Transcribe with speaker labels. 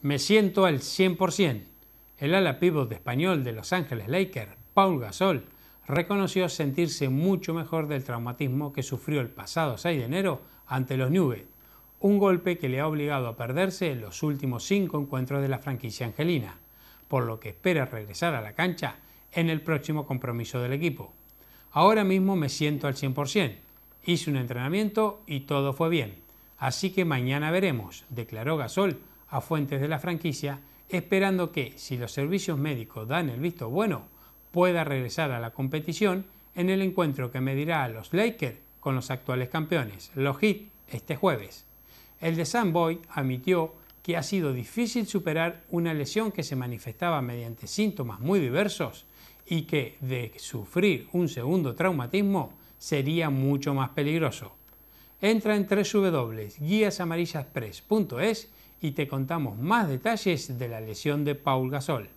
Speaker 1: Me siento al 100%. El ala pívot de español de Los Ángeles Lakers, Paul Gasol, reconoció sentirse mucho mejor del traumatismo que sufrió el pasado 6 de enero ante los Nubes, un golpe que le ha obligado a perderse los últimos cinco encuentros de la franquicia angelina, por lo que espera regresar a la cancha en el próximo compromiso del equipo. Ahora mismo me siento al 100%, hice un entrenamiento y todo fue bien, así que mañana veremos, declaró Gasol a fuentes de la franquicia, esperando que, si los servicios médicos dan el visto bueno, pueda regresar a la competición en el encuentro que medirá a los Lakers con los actuales campeones, los Heat, este jueves. El de Boy admitió que ha sido difícil superar una lesión que se manifestaba mediante síntomas muy diversos y que, de sufrir un segundo traumatismo, sería mucho más peligroso. Entra en www.guíasamarillaspress.es y te contamos más detalles de la lesión de Paul Gasol.